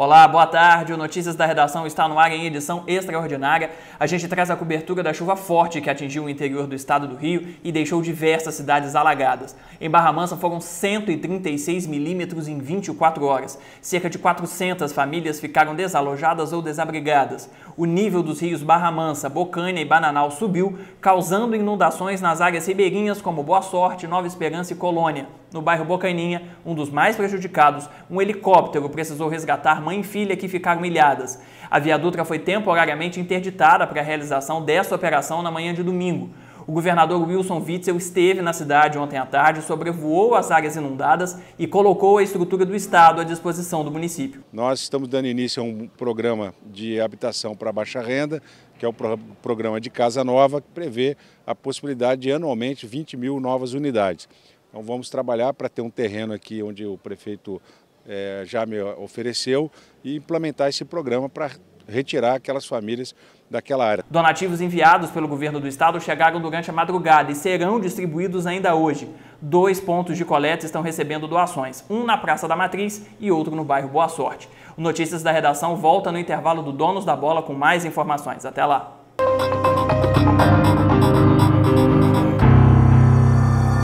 Olá, boa tarde. O Notícias da Redação está no ar em edição extraordinária. A gente traz a cobertura da chuva forte que atingiu o interior do estado do Rio e deixou diversas cidades alagadas. Em Barra Mansa foram 136 milímetros em 24 horas. Cerca de 400 famílias ficaram desalojadas ou desabrigadas. O nível dos rios Barra Mansa, Bocânia e Bananal subiu, causando inundações nas áreas ribeirinhas como Boa Sorte, Nova Esperança e Colônia. No bairro Bocaininha, um dos mais prejudicados, um helicóptero precisou resgatar mãe e filha que ficaram ilhadas. A viadutra foi temporariamente interditada para a realização dessa operação na manhã de domingo. O governador Wilson Witzel esteve na cidade ontem à tarde, sobrevoou as áreas inundadas e colocou a estrutura do Estado à disposição do município. Nós estamos dando início a um programa de habitação para baixa renda, que é o programa de Casa Nova, que prevê a possibilidade de anualmente 20 mil novas unidades. Então vamos trabalhar para ter um terreno aqui onde o prefeito é, já me ofereceu e implementar esse programa para retirar aquelas famílias daquela área. Donativos enviados pelo governo do estado chegaram durante a madrugada e serão distribuídos ainda hoje. Dois pontos de coleta estão recebendo doações, um na Praça da Matriz e outro no bairro Boa Sorte. O Notícias da Redação volta no intervalo do Donos da Bola com mais informações. Até lá!